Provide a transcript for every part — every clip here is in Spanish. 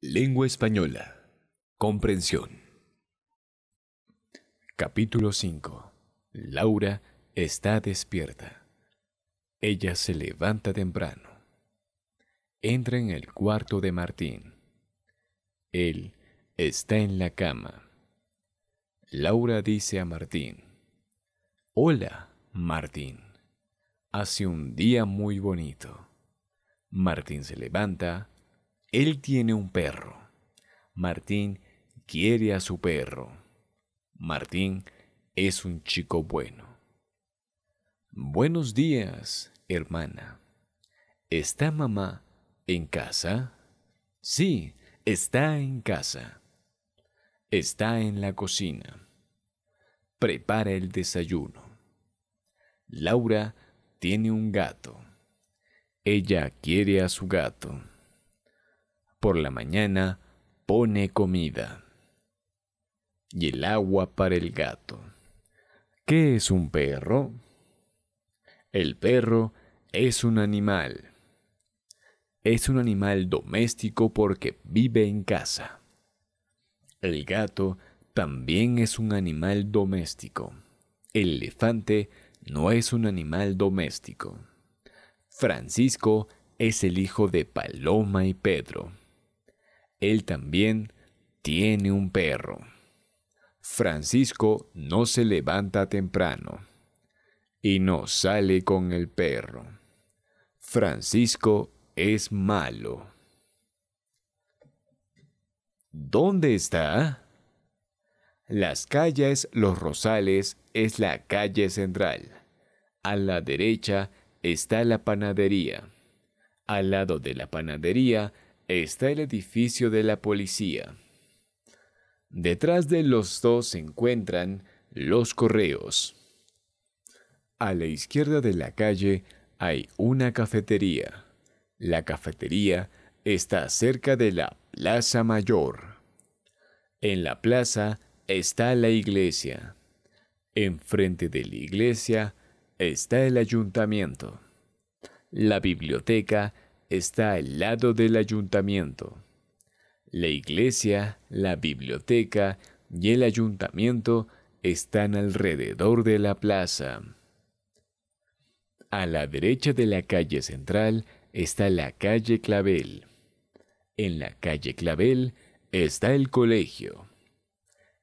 Lengua española. Comprensión. Capítulo 5. Laura está despierta. Ella se levanta temprano. Entra en el cuarto de Martín. Él está en la cama. Laura dice a Martín. Hola, Martín. Hace un día muy bonito. Martín se levanta él tiene un perro. Martín quiere a su perro. Martín es un chico bueno. Buenos días, hermana. ¿Está mamá en casa? Sí, está en casa. Está en la cocina. Prepara el desayuno. Laura tiene un gato. Ella quiere a su gato por la mañana pone comida. Y el agua para el gato. ¿Qué es un perro? El perro es un animal. Es un animal doméstico porque vive en casa. El gato también es un animal doméstico. El elefante no es un animal doméstico. Francisco es el hijo de Paloma y Pedro. Él también tiene un perro. Francisco no se levanta temprano y no sale con el perro. Francisco es malo. ¿Dónde está? Las calles Los Rosales es la calle central. A la derecha está la panadería. Al lado de la panadería está el edificio de la policía. Detrás de los dos se encuentran los correos. A la izquierda de la calle hay una cafetería. La cafetería está cerca de la Plaza Mayor. En la plaza está la iglesia. Enfrente de la iglesia está el ayuntamiento. La biblioteca está al lado del ayuntamiento. La iglesia, la biblioteca y el ayuntamiento están alrededor de la plaza. A la derecha de la calle central está la calle Clavel. En la calle Clavel está el colegio.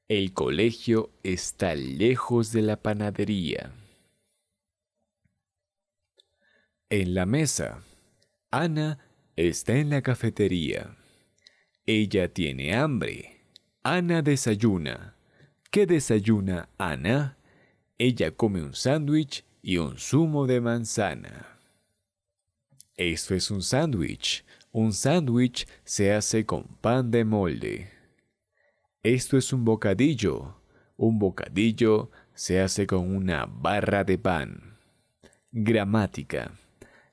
El colegio está lejos de la panadería. En la mesa Ana está en la cafetería. Ella tiene hambre. Ana desayuna. ¿Qué desayuna Ana? Ella come un sándwich y un zumo de manzana. Esto es un sándwich. Un sándwich se hace con pan de molde. Esto es un bocadillo. Un bocadillo se hace con una barra de pan. Gramática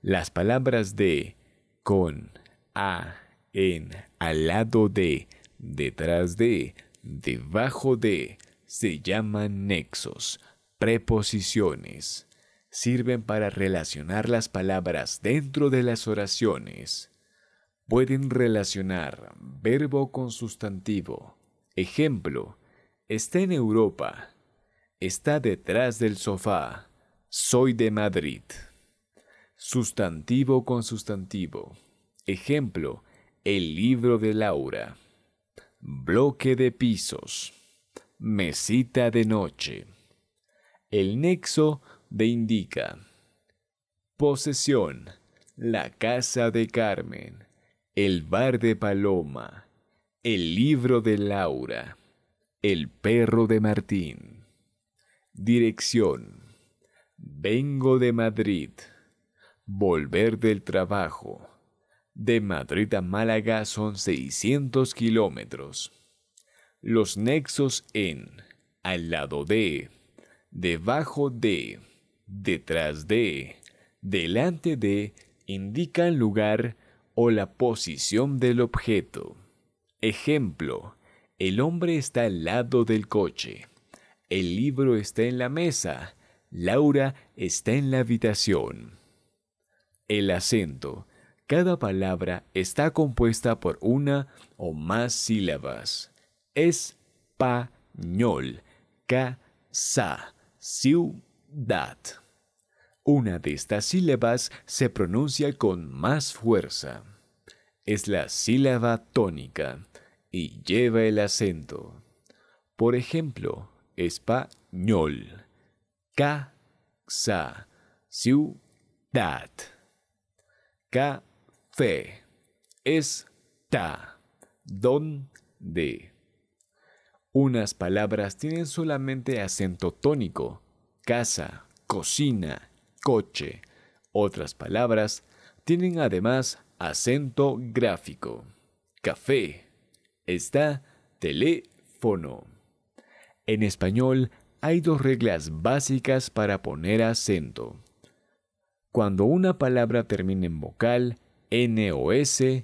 las palabras de, con, a, en, al lado de, detrás de, debajo de, se llaman nexos, preposiciones. Sirven para relacionar las palabras dentro de las oraciones. Pueden relacionar verbo con sustantivo. Ejemplo, está en Europa, está detrás del sofá, soy de Madrid. Sustantivo con sustantivo. Ejemplo, el libro de Laura. Bloque de pisos. Mesita de noche. El nexo de indica. Posesión. La casa de Carmen. El bar de Paloma. El libro de Laura. El perro de Martín. Dirección. Vengo de Madrid. Volver del trabajo. De Madrid a Málaga son 600 kilómetros. Los nexos en, al lado de, debajo de, detrás de, delante de, indican lugar o la posición del objeto. Ejemplo, el hombre está al lado del coche. El libro está en la mesa. Laura está en la habitación. El acento. Cada palabra está compuesta por una o más sílabas. es sa siu dat. Una de estas sílabas se pronuncia con más fuerza. Es la sílaba tónica y lleva el acento. Por ejemplo, español, siu, dat. Café. Está. de Unas palabras tienen solamente acento tónico. Casa, cocina, coche. Otras palabras tienen además acento gráfico. Café. Está teléfono. En español hay dos reglas básicas para poner acento. Cuando una palabra termina en vocal, N o S,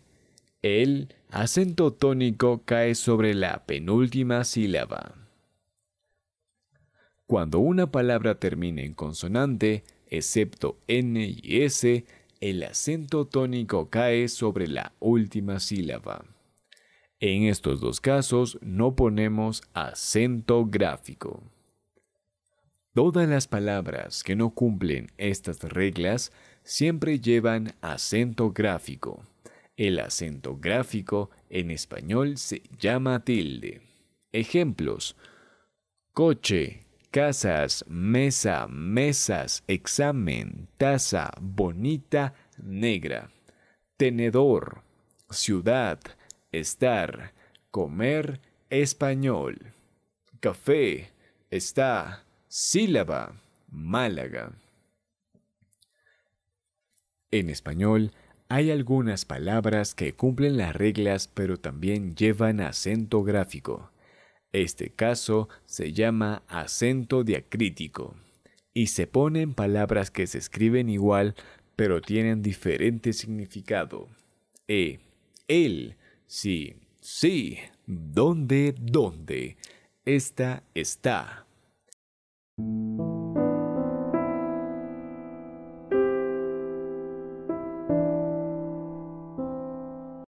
el acento tónico cae sobre la penúltima sílaba. Cuando una palabra termina en consonante, excepto N y S, el acento tónico cae sobre la última sílaba. En estos dos casos no ponemos acento gráfico. Todas las palabras que no cumplen estas reglas siempre llevan acento gráfico. El acento gráfico en español se llama tilde. Ejemplos. Coche, casas, mesa, mesas, examen, taza, bonita, negra. Tenedor, ciudad, estar, comer, español. Café, está, Sílaba, Málaga. En español hay algunas palabras que cumplen las reglas pero también llevan acento gráfico. Este caso se llama acento diacrítico y se ponen palabras que se escriben igual pero tienen diferente significado. E, él, sí, sí, dónde, dónde, esta, está thank you